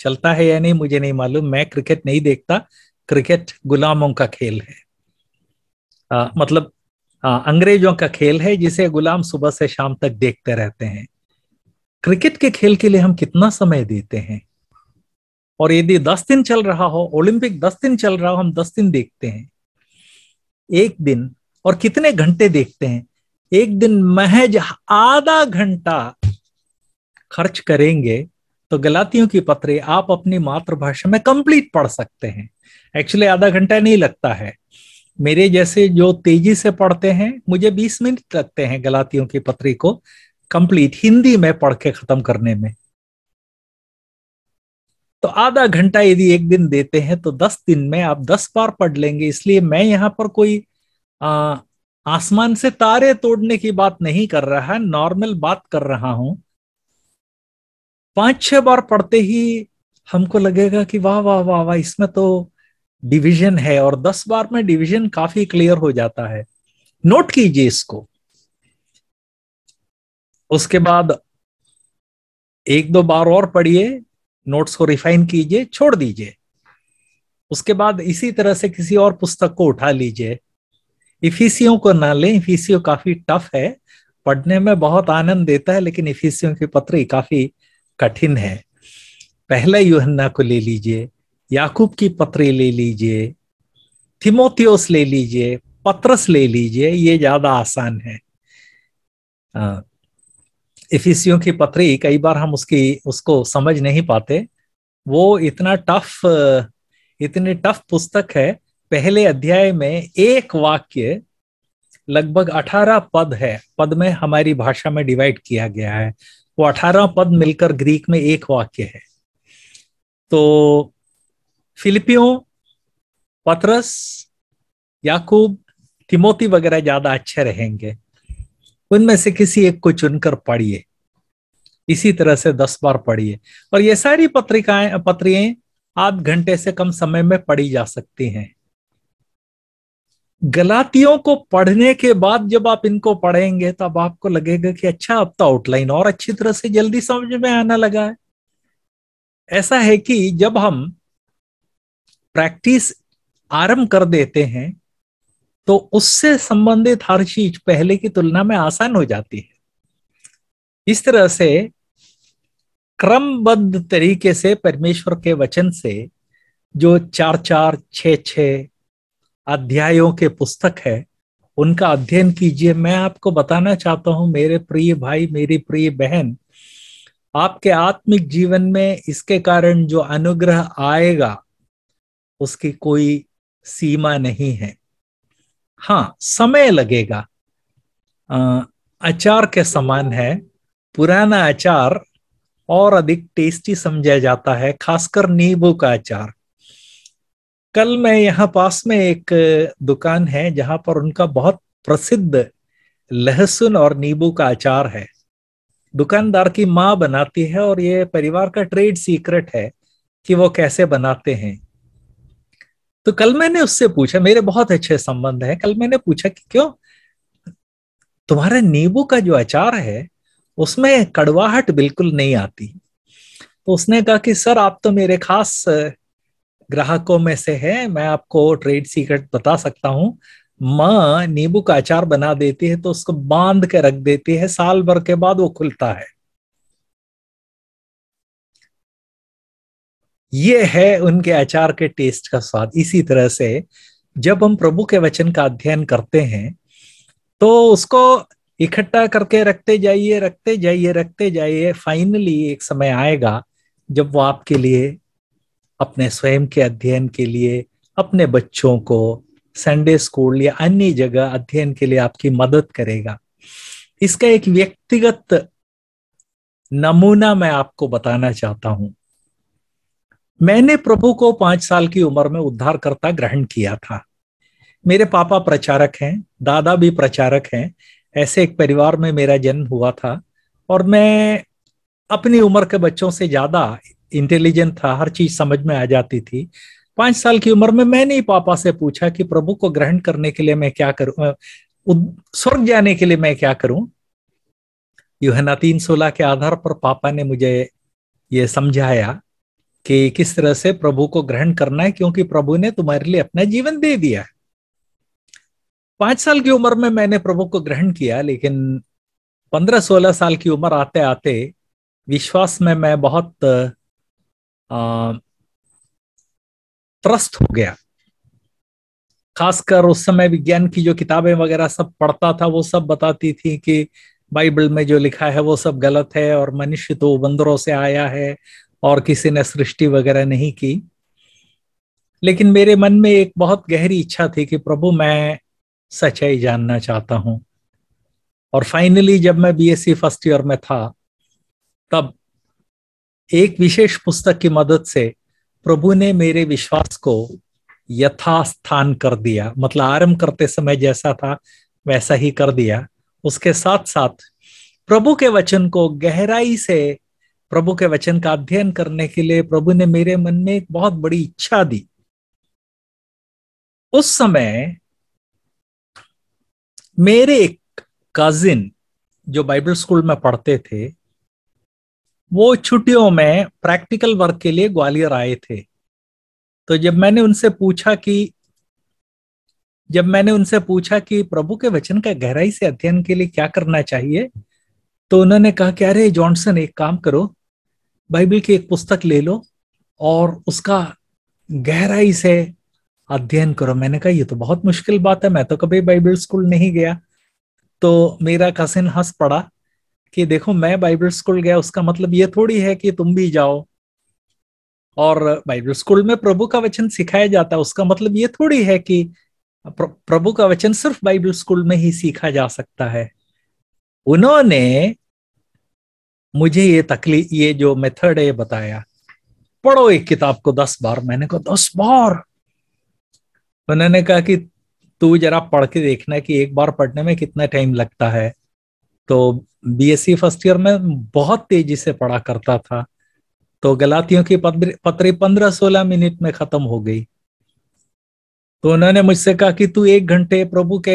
चलता है या नहीं मुझे नहीं मालूम मैं क्रिकेट नहीं देखता क्रिकेट गुलामों का खेल है आ, मतलब आ, अंग्रेजों का खेल है जिसे गुलाम सुबह से शाम तक देखते रहते हैं क्रिकेट के खेल के लिए हम कितना समय देते हैं और यदि दस दिन चल रहा हो ओलंपिक दस दिन चल रहा हो हम दस दिन देखते हैं एक दिन और कितने घंटे देखते हैं एक दिन महज आधा घंटा खर्च करेंगे तो गलातियों की पत्री आप अपनी मातृभाषा में कंप्लीट पढ़ सकते हैं एक्चुअली आधा घंटा नहीं लगता है मेरे जैसे जो तेजी से पढ़ते हैं मुझे 20 मिनट लगते हैं गलातियों की पत्री को कंप्लीट हिंदी में पढ़ के खत्म करने में तो आधा घंटा यदि एक दिन देते हैं तो दस दिन में आप दस बार पढ़ लेंगे इसलिए मैं यहाँ पर कोई आ, आसमान से तारे तोड़ने की बात नहीं कर रहा नॉर्मल बात कर रहा हूं पांच छह बार पढ़ते ही हमको लगेगा कि वाह वाह वाह वाह इसमें तो डिवीजन है और दस बार में डिवीजन काफी क्लियर हो जाता है नोट कीजिए इसको उसके बाद एक दो बार और पढ़िए नोट्स को रिफाइन कीजिए छोड़ दीजिए उसके बाद इसी तरह से किसी और पुस्तक को उठा लीजिए इफिसियों को ना लें इफिसियो काफी टफ है पढ़ने में बहुत आनंद देता है लेकिन इफिसियो की पत्र काफी कठिन है पहले युहन्ना को ले लीजिए याकूब की पत्री ले लीजिए थिमोथियोस ले लीजिए पत्रस ले लीजिए ये ज्यादा आसान है हाँ, इफिसियों की पत्री कई बार हम उसकी उसको समझ नहीं पाते वो इतना टफ इतनी टफ पुस्तक है पहले अध्याय में एक वाक्य लगभग अठारह पद है पद में हमारी भाषा में डिवाइड किया गया है वो अठारह पद मिलकर ग्रीक में एक वाक्य है तो फिलिपियों पत्रस याकूब तिमोती वगैरह ज्यादा अच्छे रहेंगे उनमें से किसी एक को चुनकर पढ़िए इसी तरह से दस बार पढ़िए और ये सारी पत्रिकाएं पत्रियां आध घंटे से कम समय में पढ़ी जा सकती हैं गलातियों को पढ़ने के बाद जब आप इनको पढ़ेंगे तब आपको लगेगा कि अच्छा अब तो आउटलाइन और अच्छी तरह से जल्दी समझ में आना लगा है ऐसा है कि जब हम प्रैक्टिस आरंभ कर देते हैं तो उससे संबंधित हर चीज पहले की तुलना में आसान हो जाती है इस तरह से क्रमबद्ध तरीके से परमेश्वर के वचन से जो चार चार छ छ अध्यायों के पुस्तक है उनका अध्ययन कीजिए मैं आपको बताना चाहता हूं मेरे प्रिय भाई मेरी प्रिय बहन आपके आत्मिक जीवन में इसके कारण जो अनुग्रह आएगा उसकी कोई सीमा नहीं है हाँ समय लगेगा आ, अचार के समान है पुराना अचार और अधिक टेस्टी समझा जाता है खासकर नींबू का अचार कल मैं यहाँ पास में एक दुकान है जहां पर उनका बहुत प्रसिद्ध लहसुन और नींबू का अचार है दुकानदार की माँ बनाती है और ये परिवार का ट्रेड सीक्रेट है कि वो कैसे बनाते हैं तो कल मैंने उससे पूछा मेरे बहुत अच्छे संबंध है कल मैंने पूछा कि क्यों तुम्हारे नींबू का जो अचार है उसमें कड़वाहट बिल्कुल नहीं आती तो उसने कहा कि सर आप तो मेरे खास ग्राहकों में से है मैं आपको ट्रेड सीक्रेट बता सकता हूँ माँ नींबू का अचार बना देती है तो उसको बांध के रख देती है साल भर के बाद वो खुलता है ये है उनके अचार के टेस्ट का स्वाद इसी तरह से जब हम प्रभु के वचन का अध्ययन करते हैं तो उसको इकट्ठा करके रखते जाइए रखते जाइए रखते जाइए फाइनली एक समय आएगा जब वो आपके लिए अपने स्वयं के अध्ययन के लिए अपने बच्चों को संडे स्कूल या अन्य जगह अध्ययन के लिए आपकी मदद करेगा इसका एक व्यक्तिगत नमूना मैं आपको बताना चाहता हूं मैंने प्रभु को पांच साल की उम्र में उद्धारकर्ता ग्रहण किया था मेरे पापा प्रचारक हैं दादा भी प्रचारक हैं ऐसे एक परिवार में मेरा जन्म हुआ था और मैं अपनी उम्र के बच्चों से ज्यादा इंटेलिजेंट था हर चीज समझ में आ जाती थी पांच साल की उम्र में मैंने ही पापा से पूछा कि प्रभु को ग्रहण करने के लिए मैं क्या करूं स्वर्ग जाने के लिए मैं क्या करूं यूहना तीन सोलह के आधार पर पापा ने मुझे ये समझाया कि किस तरह से प्रभु को ग्रहण करना है क्योंकि प्रभु ने तुम्हारे लिए अपना जीवन दे दिया है पांच साल की उम्र में मैंने प्रभु को ग्रहण किया लेकिन पंद्रह सोलह साल की उम्र आते आते विश्वास में मैं बहुत आ, त्रस्त हो गया खासकर उस समय विज्ञान की जो किताबें वगैरह सब पढ़ता था वो सब बताती थी कि बाइबल में जो लिखा है वो सब गलत है और मनुष्य तो बंदरों से आया है और किसी ने सृष्टि वगैरह नहीं की लेकिन मेरे मन में एक बहुत गहरी इच्छा थी कि प्रभु मैं सच्चाई जानना चाहता हूं और फाइनली जब मैं बीएससी फर्स्ट ईयर में था तब एक विशेष पुस्तक की मदद से प्रभु ने मेरे विश्वास को यथास्थान कर दिया मतलब आरंभ करते समय जैसा था वैसा ही कर दिया उसके साथ साथ प्रभु के वचन को गहराई से प्रभु के वचन का अध्ययन करने के लिए प्रभु ने मेरे मन में एक बहुत बड़ी इच्छा दी उस समय मेरे एक कजिन जो बाइबल स्कूल में पढ़ते थे वो छुट्टियों में प्रैक्टिकल वर्क के लिए ग्वालियर आए थे तो जब मैंने उनसे पूछा कि जब मैंने उनसे पूछा कि प्रभु के वचन का गहराई से अध्ययन के लिए क्या करना चाहिए तो उन्होंने कहा कि अरे जॉनसन एक काम करो बाइबल की एक पुस्तक ले लो और उसका गहराई से अध्ययन करो मैंने कहा ये तो बहुत मुश्किल बात है मैं तो कभी बाइबल स्कूल नहीं गया तो मेरा कसिन हंस पड़ा कि देखो मैं बाइबल स्कूल गया उसका मतलब ये थोड़ी है कि तुम भी जाओ और बाइबल स्कूल में प्रभु का वचन सिखाया जाता है उसका मतलब ये थोड़ी है कि प्रभु का वचन सिर्फ बाइबल स्कूल में ही सीखा जा सकता है उन्होंने मुझे ये तकलीफ ये जो मेथड है ये बताया पढ़ो एक किताब को दस बार मैंने कहा दस बार उन्होंने कहा कि तू जरा पढ़ के देखना कि एक बार पढ़ने में कितना टाइम लगता है तो बीएससी फर्स्ट ईयर में बहुत तेजी से पढ़ा करता था तो गलातियों की पत्री पंद्रह सोलह मिनट में खत्म हो गई तो उन्होंने मुझसे कहा कि तू एक घंटे प्रभु के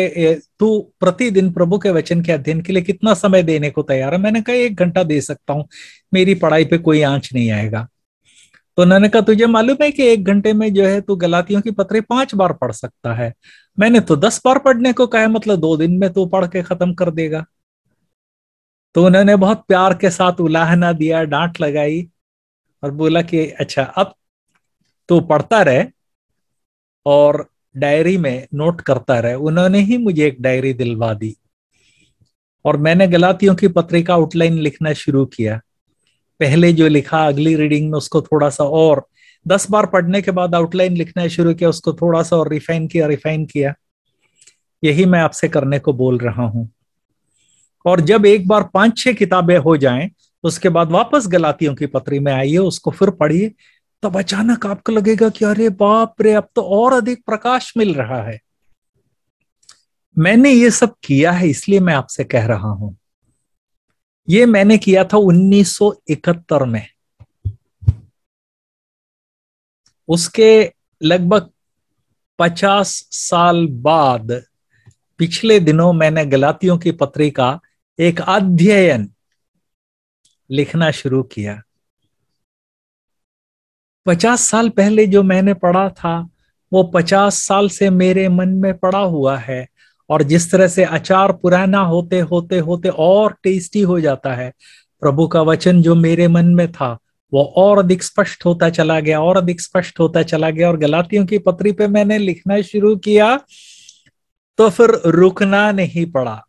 तू प्रतिदिन प्रभु के वचन के अध्ययन के लिए कितना समय देने को तैयार है मैंने कहा एक घंटा दे सकता हूँ मेरी पढ़ाई पे कोई आंच नहीं आएगा तो उन्होंने कहा तुझे मालूम है कि एक घंटे में जो है तू गलातियों की पत्री पांच बार पढ़ सकता है मैंने तो दस बार पढ़ने को कहा मतलब दो दिन में तू पढ़ के खत्म कर देगा तो उन्होंने बहुत प्यार के साथ उलाहना दिया डांट लगाई और बोला कि अच्छा अब तू पढ़ता रहे और डायरी में नोट करता रहे उन्होंने ही मुझे एक डायरी दिलवा दी और मैंने गलातियों की पत्रिका आउटलाइन लिखना शुरू किया पहले जो लिखा अगली रीडिंग में उसको थोड़ा सा और दस बार पढ़ने के बाद आउटलाइन लिखना शुरू किया उसको थोड़ा सा और रिफाइन किया रिफाइन किया यही मैं आपसे करने को बोल रहा हूं और जब एक बार पांच छह किताबें हो जाएं उसके बाद वापस गलातियों की पत्री में आइए उसको फिर पढ़िए तब अचानक आपको लगेगा कि अरे बाप रे अब तो और अधिक प्रकाश मिल रहा है मैंने ये सब किया है इसलिए मैं आपसे कह रहा हूं ये मैंने किया था 1971 में उसके लगभग 50 साल बाद पिछले दिनों मैंने गलातियों की पत्री का एक अध्ययन लिखना शुरू किया पचास साल पहले जो मैंने पढ़ा था वो पचास साल से मेरे मन में पड़ा हुआ है और जिस तरह से अचार पुराना होते होते होते और टेस्टी हो जाता है प्रभु का वचन जो मेरे मन में था वो और अधिक स्पष्ट होता चला गया और अधिक स्पष्ट होता चला गया और गलातियों की पत्री पे मैंने लिखना शुरू किया तो फिर रुकना नहीं पड़ा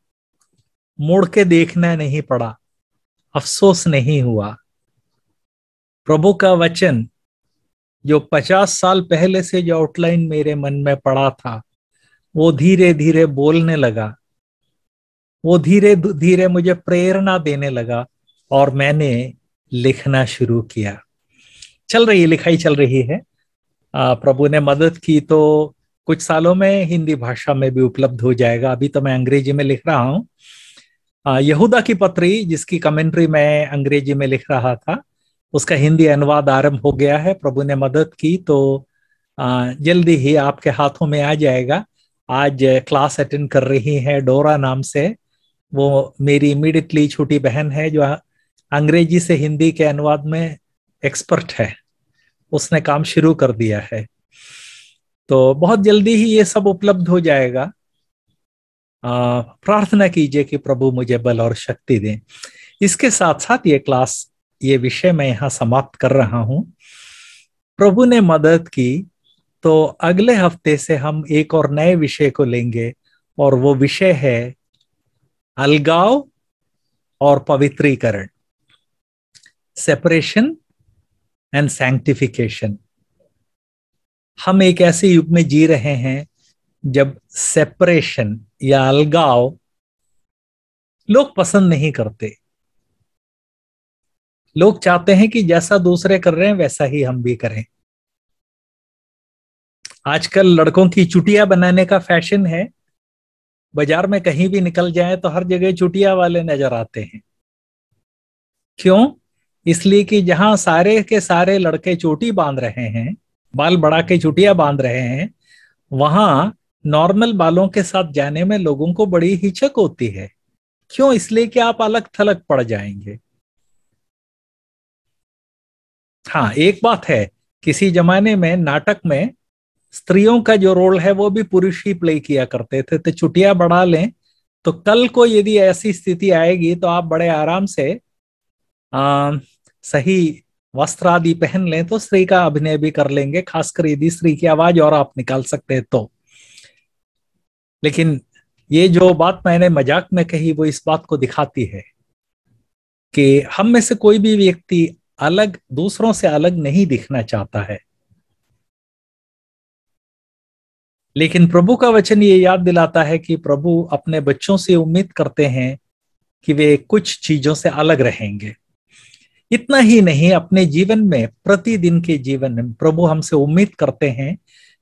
मुड़ के देखना नहीं पड़ा अफसोस नहीं हुआ प्रभु का वचन जो पचास साल पहले से जो आउटलाइन मेरे मन में पड़ा था वो धीरे धीरे बोलने लगा वो धीरे धीरे मुझे प्रेरणा देने लगा और मैंने लिखना शुरू किया चल रही लिखाई चल रही है आ, प्रभु ने मदद की तो कुछ सालों में हिंदी भाषा में भी उपलब्ध हो जाएगा अभी तो मैं अंग्रेजी में लिख रहा हूँ यहूदा की पत्री जिसकी कमेंट्री मैं अंग्रेजी में लिख रहा था उसका हिंदी अनुवाद आरंभ हो गया है प्रभु ने मदद की तो जल्दी ही आपके हाथों में आ जाएगा आज क्लास अटेंड कर रही है डोरा नाम से वो मेरी इमीडिएटली छोटी बहन है जो अंग्रेजी से हिंदी के अनुवाद में एक्सपर्ट है उसने काम शुरू कर दिया है तो बहुत जल्दी ही ये सब उपलब्ध हो जाएगा प्रार्थना कीजिए कि प्रभु मुझे बल और शक्ति दें इसके साथ साथ ये क्लास ये विषय मैं यहाँ समाप्त कर रहा हूं प्रभु ने मदद की तो अगले हफ्ते से हम एक और नए विषय को लेंगे और वो विषय है अलगाव और पवित्रीकरण सेपरेशन एंड सैंक्टिफिकेशन हम एक ऐसे युग में जी रहे हैं जब सेपरेशन या अलगाव लोग पसंद नहीं करते लोग चाहते हैं कि जैसा दूसरे कर रहे हैं वैसा ही हम भी करें आजकल लड़कों की चुटिया बनाने का फैशन है बाजार में कहीं भी निकल जाए तो हर जगह चुटिया वाले नजर आते हैं क्यों इसलिए कि जहां सारे के सारे लड़के चोटी बांध रहे हैं बाल बढ़ा के चुटिया बांध रहे हैं वहां नॉर्मल बालों के साथ जाने में लोगों को बड़ी हिचक होती है क्यों इसलिए कि आप अलग थलग पड़ जाएंगे हाँ, हाँ एक बात है किसी जमाने में नाटक में स्त्रियों का जो रोल है वो भी पुरुष ही प्ले किया करते थे तो छुट्टियां बढ़ा लें तो कल को यदि ऐसी स्थिति आएगी तो आप बड़े आराम से आ, सही वस्त्र आदि पहन लें तो स्त्री का अभिनय भी कर लेंगे खासकर यदि स्त्री की आवाज और आप निकाल सकते हैं तो लेकिन ये जो बात मैंने मजाक में कही वो इस बात को दिखाती है कि हम में से कोई भी व्यक्ति अलग दूसरों से अलग नहीं दिखना चाहता है लेकिन प्रभु का वचन ये याद दिलाता है कि प्रभु अपने बच्चों से उम्मीद करते हैं कि वे कुछ चीजों से अलग रहेंगे इतना ही नहीं अपने जीवन में प्रतिदिन के जीवन में प्रभु हमसे उम्मीद करते हैं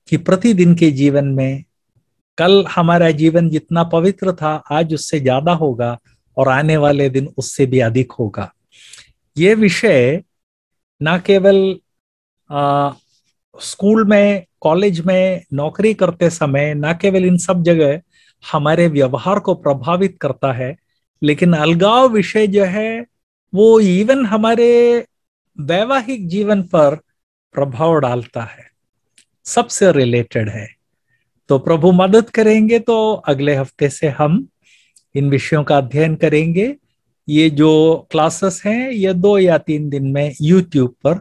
कि प्रतिदिन के जीवन में कल हमारा जीवन जितना पवित्र था आज उससे ज्यादा होगा और आने वाले दिन उससे भी अधिक होगा ये विषय ना केवल स्कूल में कॉलेज में नौकरी करते समय ना केवल इन सब जगह हमारे व्यवहार को प्रभावित करता है लेकिन अलगाव विषय जो है वो इवन हमारे वैवाहिक जीवन पर प्रभाव डालता है सबसे रिलेटेड है तो प्रभु मदद करेंगे तो अगले हफ्ते से हम इन विषयों का अध्ययन करेंगे ये जो क्लासेस हैं ये दो या तीन दिन में यूट्यूब पर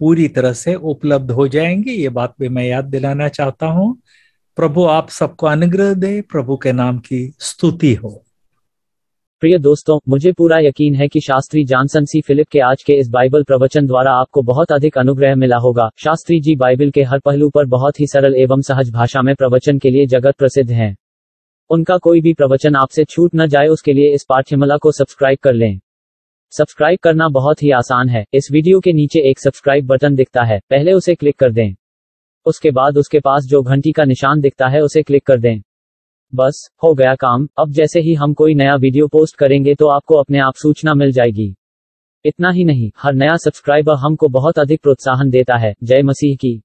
पूरी तरह से उपलब्ध हो जाएंगे ये बात भी मैं याद दिलाना चाहता हूँ प्रभु आप सबको अनुग्रह दे प्रभु के नाम की स्तुति हो प्रिय दोस्तों मुझे पूरा यकीन है कि शास्त्री जॉनसन सी फिलिप के आज के इस बाइबल प्रवचन द्वारा आपको बहुत अधिक अनुग्रह मिला होगा शास्त्री जी बाइबल के हर पहलू पर बहुत ही सरल एवं सहज भाषा में प्रवचन के लिए जगत प्रसिद्ध हैं उनका कोई भी प्रवचन आपसे छूट न जाए उसके लिए इस पाठ्यमला को सब्सक्राइब कर लें सब्सक्राइब करना बहुत ही आसान है इस वीडियो के नीचे एक सब्सक्राइब बटन दिखता है पहले उसे क्लिक कर दें उसके बाद उसके पास जो घंटी का निशान दिखता है उसे क्लिक कर दें बस हो गया काम अब जैसे ही हम कोई नया वीडियो पोस्ट करेंगे तो आपको अपने आप सूचना मिल जाएगी इतना ही नहीं हर नया सब्सक्राइबर हमको बहुत अधिक प्रोत्साहन देता है जय मसीह की